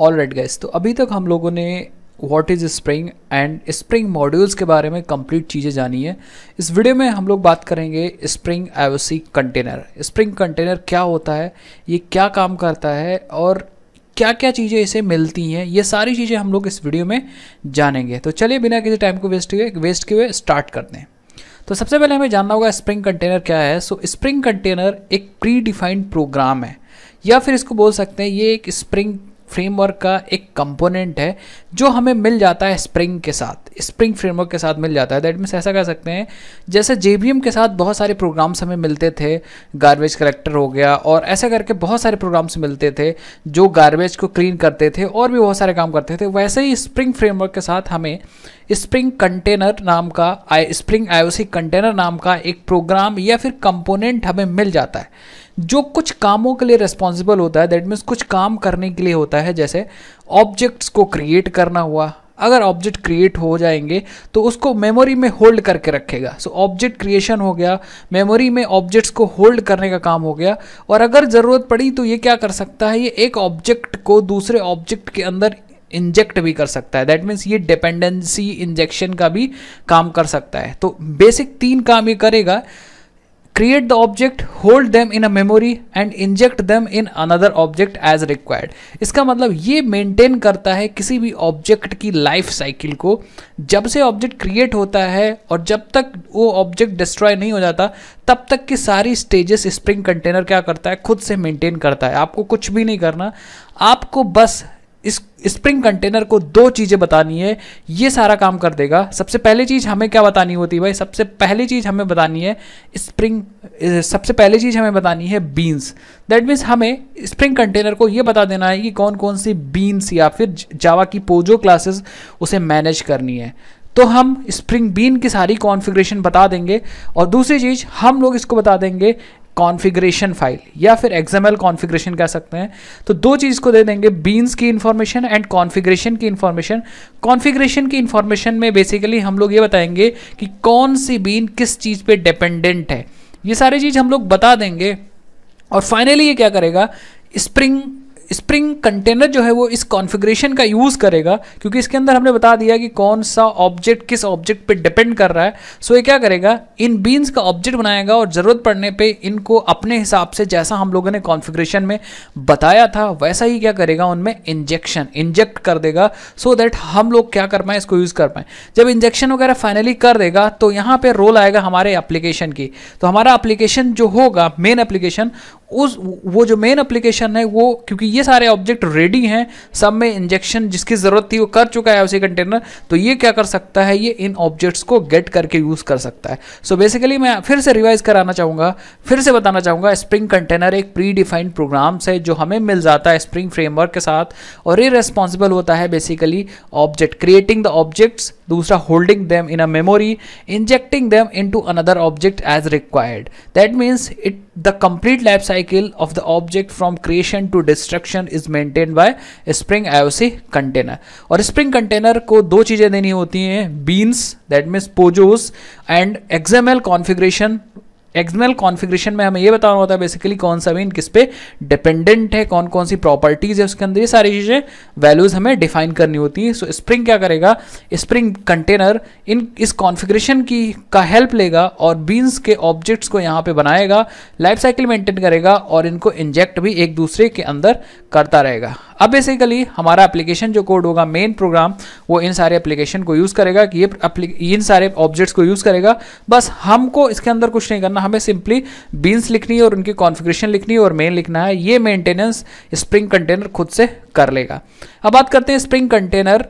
all right gas तो अभी तक हम लोगों ने what is Spring and Spring modules के बारे में कंप्लीट चीज़ें जानी है इस वीडियो में हम लोग बात करेंगे Spring IOC container Spring container क्या होता है ये क्या काम करता है और क्या क्या चीज़ें इसे मिलती हैं ये सारी चीज़ें हम लोग इस वीडियो में जानेंगे तो चलिए बिना किसी टाइम को वेस्ट किए वेस्ट किए हुए स्टार्ट करते हैं तो सबसे पहले हमें जानना होगा स्प्रिंग कंटेनर क्या है सो स्प्रिंग कंटेनर एक प्री डिफाइंड प्रोग्राम है या फिर इसको बोल सकते हैं ये एक स्प्रिंग फ्रेमवर्क का एक कंपोनेंट है जो हमें मिल जाता है स्प्रिंग के साथ स्प्रिंग फ्रेमवर्क के साथ मिल जाता है दैट मीन्स ऐसा कह सकते हैं जैसे जे के साथ बहुत सारे प्रोग्राम्स हमें मिलते थे गार्बेज कलेक्टर हो गया और ऐसा करके बहुत सारे प्रोग्राम्स मिलते थे जो गार्बेज को क्लीन करते थे और भी बहुत सारे काम करते थे वैसे ही स्प्रिंग फ्रेमवर्क के साथ हमें स्प्रिंग कंटेनर नाम का स्प्रिंग आई कंटेनर नाम का एक प्रोग्राम या फिर कंपोनेंट हमें मिल जाता है जो कुछ कामों के लिए रिस्पॉन्सिबल होता है दैट मीन्स कुछ काम करने के लिए होता है जैसे ऑब्जेक्ट्स को क्रिएट करना हुआ अगर ऑब्जेक्ट क्रिएट हो जाएंगे तो उसको मेमोरी में होल्ड करके रखेगा सो ऑब्जेक्ट क्रिएशन हो गया मेमोरी में ऑब्जेक्ट्स को होल्ड करने का काम हो गया और अगर ज़रूरत पड़ी तो ये क्या कर सकता है ये एक ऑब्जेक्ट को दूसरे ऑब्जेक्ट के अंदर इंजेक्ट भी कर सकता है दैट मीन्स ये डिपेंडेंसी इंजेक्शन का भी काम कर सकता है तो बेसिक तीन काम ये करेगा create the object hold them in a memory and inject them in another object as required इसका मतलब ये मेंटेन करता है किसी भी ऑब्जेक्ट की लाइफ साइकिल को जब से ऑब्जेक्ट क्रिएट होता है और जब तक वो ऑब्जेक्ट डिस्ट्रॉय नहीं हो जाता तब तक की सारी स्टेजेस स्प्रिंग कंटेनर क्या करता है खुद से मेंटेन करता है आपको कुछ भी नहीं करना आपको बस स्प्रिंग कंटेनर को दो चीज़ें बतानी है ये सारा काम कर देगा सबसे पहली चीज़ हमें क्या बतानी होती है भाई सबसे पहली चीज़ हमें बतानी है स्प्रिंग सबसे पहली चीज़ हमें बतानी है बीन्स दैट मीन्स हमें स्प्रिंग कंटेनर को ये बता देना है कि कौन कौन सी बीन्स या फिर जावा की पोजो क्लासेस उसे मैनेज करनी है तो हम स्प्रिंग बीन की सारी कॉन्फ़िगरेशन बता देंगे और दूसरी चीज़ हम लोग इसको बता देंगे कॉन्फ़िगरेशन फाइल या फिर एक्सएमएल कॉन्फ़िगरेशन कह सकते हैं तो दो चीज़ को दे देंगे बीन्स की इन्फॉर्मेशन एंड कॉन्फ़िगरेशन की इन्फॉर्मेशन कॉन्फ़िगरेशन की इन्फॉर्मेशन में बेसिकली हम लोग ये बताएंगे कि कौन सी बीन किस चीज़ पे डिपेंडेंट है ये सारी चीज़ हम लोग बता देंगे और फाइनली ये क्या करेगा स्प्रिंग स्प्रिंग कंटेनर जो है वो इस कॉन्फ़िगरेशन का यूज़ करेगा क्योंकि इसके अंदर हमने बता दिया कि कौन सा ऑब्जेक्ट किस ऑब्जेक्ट पे डिपेंड कर रहा है सो ये क्या करेगा इन बीन्स का ऑब्जेक्ट बनाएगा और ज़रूरत पड़ने पे इनको अपने हिसाब से जैसा हम लोगों ने कॉन्फ़िगरेशन में बताया था वैसा ही क्या करेगा उनमें इंजेक्शन इंजेक्ट कर देगा सो so दैट हम लोग क्या कर पाएँ इसको यूज़ कर पाएँ जब इंजेक्शन वगैरह फाइनली कर देगा तो यहाँ पर रोल आएगा हमारे एप्लीकेशन की तो हमारा एप्लीकेशन जो होगा मेन एप्लीकेशन उस वो जो मेन एप्लीकेशन है वो क्योंकि ये सारे ऑब्जेक्ट रेडी हैं सब में इंजेक्शन जिसकी ज़रूरत थी वो कर चुका है उसी कंटेनर तो ये क्या कर सकता है ये इन ऑब्जेक्ट्स को गेट करके यूज़ कर सकता है सो so बेसिकली मैं फिर से रिवाइज कराना चाहूँगा फिर से बताना चाहूँगा स्प्रिंग कंटेनर एक प्री डिफाइंड प्रोग्राम्स है जो हमें मिल जाता है स्प्रिंग फ्रेमवर्क के साथ और ये रेस्पॉन्सिबल होता है basically object creating the objects दूसरा holding them in a memory injecting them into another object as required that means it the complete life cycle of the object from creation to destruction is maintain by Spring IOC container और Spring container को दो चीज़ें देनी होती हैं beans that means POJOs and XML configuration external configuration में हमें ये बताना होता है बेसिकली कौन सा मीन किस पे डिपेंडेंट है कौन कौन सी प्रॉपर्टीज़ है उसके अंदर ये सारी चीज़ें वैल्यूज़ हमें डिफाइन करनी होती हैं सो so, स्प्रिंग क्या करेगा स्प्रिंग कंटेनर इन इस कॉन्फ़िगरेशन की का हेल्प लेगा और बीन्स के ऑब्जेक्ट्स को यहाँ पर बनाएगा लाइफ साइकिल मेंटेन करेगा और इनको इंजेक्ट भी एक दूसरे के अंदर करता रहेगा अब बेसिकली हमारा एप्लीकेशन जो कोड होगा मेन प्रोग्राम वो इन सारे एप्लीकेशन को यूज़ करेगा कि ये इन सारे ऑब्जेक्ट्स को यूज़ करेगा बस हमको इसके अंदर कुछ नहीं करना हमें सिंपली बीन्स लिखनी है और उनकी कॉन्फिग्रेशन लिखनी है और मेन लिखना है ये मेंटेनेंस स्प्रिंग कंटेनर खुद से कर लेगा अब बात करते हैं स्प्रिंग कंटेनर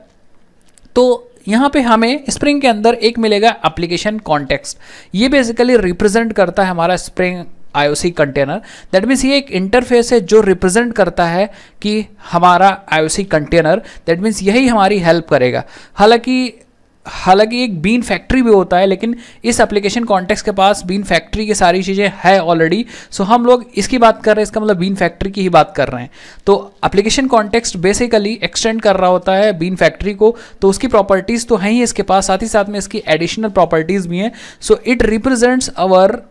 तो यहाँ पे हमें स्प्रिंग के अंदर एक मिलेगा एप्लीकेशन कॉन्टेक्स्ट ये बेसिकली रिप्रेजेंट करता है हमारा Spring IOC container that means ये एक इंटरफेस है जो रिप्रेजेंट करता है कि हमारा आईओसी कंटेनर दैट मीन्स यही हमारी हेल्प करेगा हालांकि हालांकि एक बीन फैक्ट्री भी होता है लेकिन इस एप्लीकेशन कॉन्टेक्स के पास बीन फैक्ट्री की सारी चीज़ें है ऑलरेडी सो हम लोग इसकी बात कर रहे हैं इसका मतलब बीन फैक्ट्री की ही बात कर रहे हैं तो एप्लीकेशन कॉन्टेक्स्ट बेसिकली एक्सटेंड कर रहा होता है बीन फैक्ट्री को तो उसकी प्रॉपर्टीज़ तो हैं ही इसके पास साथ ही साथ में इसकी एडिशनल प्रॉपर्टीज़ भी हैं so it represents our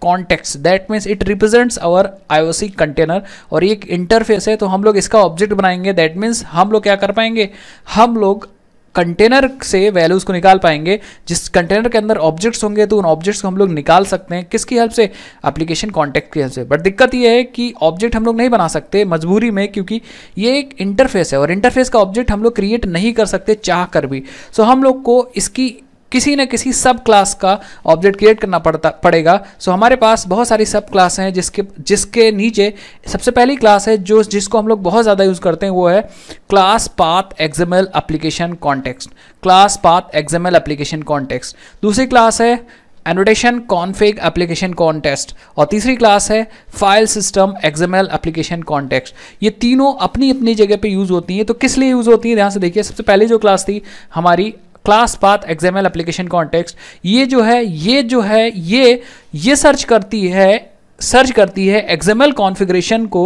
context that means it represents our IOC container और ये एक इंटरफेस है तो हम लोग इसका ऑब्जेक्ट बनाएंगे दैट मीन्स हम लोग क्या कर पाएंगे हम लोग कंटेनर से वैल्यूज़ को निकाल पाएंगे जिस कंटेनर के अंदर ऑब्जेक्ट्स होंगे तो उन ऑब्जेक्ट्स को हम लोग निकाल सकते हैं किसकी हेल्प से एप्लीकेशन कॉन्टेक्ट की हेल्प से बट दिक्कत यह है कि ऑब्जेक्ट हम लोग नहीं बना सकते मजबूरी में क्योंकि ये एक इंटरफेस है और इंटरफेस का ऑब्जेक्ट हम लोग क्रिएट नहीं कर सकते चाह कर भी सो so, हम लोग को इसकी किसी न किसी सब क्लास का ऑब्जेक्ट क्रिएट करना पड़ता पड़ेगा सो हमारे पास बहुत सारी सब क्लास हैं जिसके जिसके नीचे सबसे पहली क्लास है जो जिसको हम लोग बहुत ज़्यादा यूज़ करते हैं वो है class path XML application context class path XML application context दूसरी क्लास है एनोटेशन कॉन्फिग एप्लीकेशन कॉन्टेस्ट और तीसरी क्लास है file system XML application context ये तीनों अपनी अपनी जगह पे यूज़ होती हैं तो किस लिए यूज़ होती हैं ध्यान से देखिए सबसे पहले जो क्लास थी हमारी class path XML application context ये जो है ये जो है ये ये सर्च करती है सर्च करती है एक्सएमएल कॉन्फ़िगरेशन को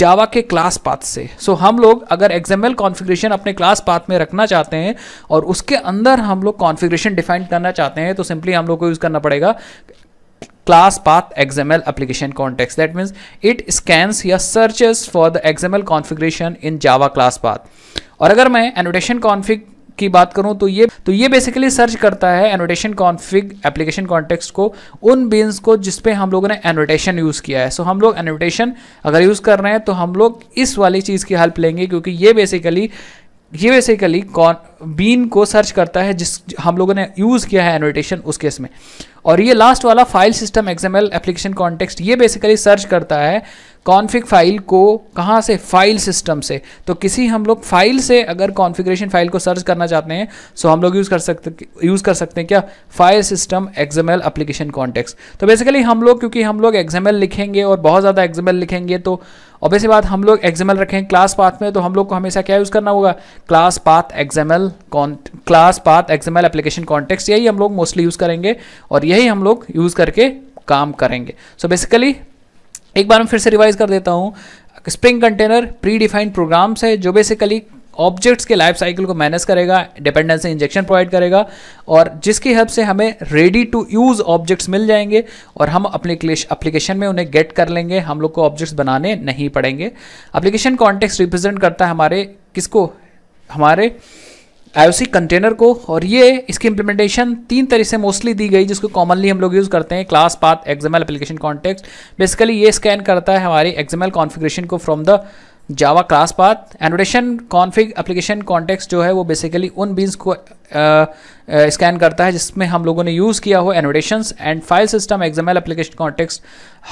जावा के क्लास पाथ से सो so, हम लोग अगर एक्सएमएल कॉन्फ़िगरेशन अपने क्लास पाथ में रखना चाहते हैं और उसके अंदर हम लोग कॉन्फ़िगरेशन डिफाइन करना चाहते हैं तो सिंपली हम लोग को यूज़ करना पड़ेगा class path XML application context that means it scans या searches for the xml configuration in Java class path और अगर मैं एनोटेशन कॉन्फिक की बात करूं तो ये तो ये बेसिकली सर्च करता है एनोटेशन कॉन्फिग एप्लीकेशन कॉन्टेक्स्ट को उन बीन्स को जिसपे हम लोगों ने एनोटेशन यूज़ किया है सो so, हम लोग एनोटेशन अगर यूज़ कर रहे हैं तो हम लोग इस वाली चीज़ की हेल्प लेंगे क्योंकि ये बेसिकली ये बेसिकली कॉन बीन को सर्च करता है जिस हम लोगों ने यूज़ किया है एनोटेशन उस केस में और ये लास्ट वाला file system XML application context ये बेसिकली सर्च करता है कॉन्फ़िग फाइल को कहाँ से फाइल सिस्टम से तो किसी हम लोग फाइल से अगर कॉन्फ़िगरेशन फाइल को सर्च करना चाहते हैं सो हम लोग यूज़ कर सकते यूज़ कर सकते हैं क्या file system XML application context तो बेसिकली हम लोग क्योंकि हम लोग एग्जामल लिखेंगे और बहुत ज़्यादा एग्जामल लिखेंगे तो ऑब्वियसली बात हम लोग एग्जामल रखें क्लास पाथ में तो हम लोग को हमेशा क्या यूज़ करना होगा class path XML class path XML application context यही हम लोग मोस्टली यूज़ करेंगे और यही हम लोग यूज़ करके काम करेंगे सो बेसिकली एक बार मैं फिर से रिवाइज कर देता हूँ Spring container predefined programs है जो बेसिकली ऑब्जेक्ट्स के लाइफ साइकिल को मैनेज करेगा डिपेंडेंसी इंजेक्शन प्रोवाइड करेगा और जिसकी हेल्प से हमें रेडी टू यूज़ ऑब्जेक्ट्स मिल जाएंगे और हम अपने एप्लीकेशन में उन्हें गेट कर लेंगे हम लोग को ऑब्जेक्ट्स बनाने नहीं पड़ेंगे एप्लीकेशन कॉन्टेक्स्ट रिप्रेजेंट करता है हमारे किसको हमारे आईओसी कंटेनर को और ये इसकी इंप्लीमेंटेशन तीन तरह से मोस्टली दी गई जिसको कॉमनली हम लोग यूज़ करते हैं class path XML application context basically ये स्कैन करता है हमारी एक्सएमएल कॉन्फ़िगरेशन को from the Java class path annotation config application context जो है वो बेसिकली उन बीन्स को स्कैन करता है जिसमें हम लोगों ने यूज़ किया हो annotation and file system XML application context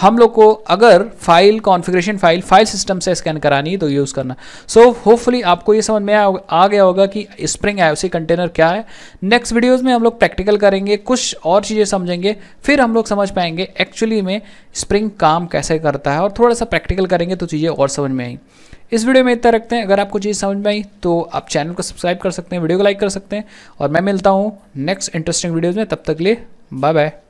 हम लोग को अगर file configuration file file system से स्कैन करानी है तो यूज़ करना सो so, होपफुली आपको ये समझ में आ, आ गया होगा कि स्प्रिंग आई कंटेनर क्या है नेक्स्ट वीडियोज़ में हम लोग प्रैक्टिकल करेंगे कुछ और चीज़ें समझेंगे फिर हम लोग समझ पाएंगे एक्चुअली में स्प्रिंग काम कैसे करता है और थोड़ा सा प्रैक्टिकल करेंगे तो चीज़ें और समझ में आई इस वीडियो में इतना रखते हैं अगर आपको चीज़ समझ में आई तो आप चैनल को सब्सक्राइब कर सकते हैं वीडियो को लाइक कर सकते हैं और मैं मिलता हूँ नेक्स्ट इंटरेस्टिंग वीडियोज़ में तब तक लिए बाय बाय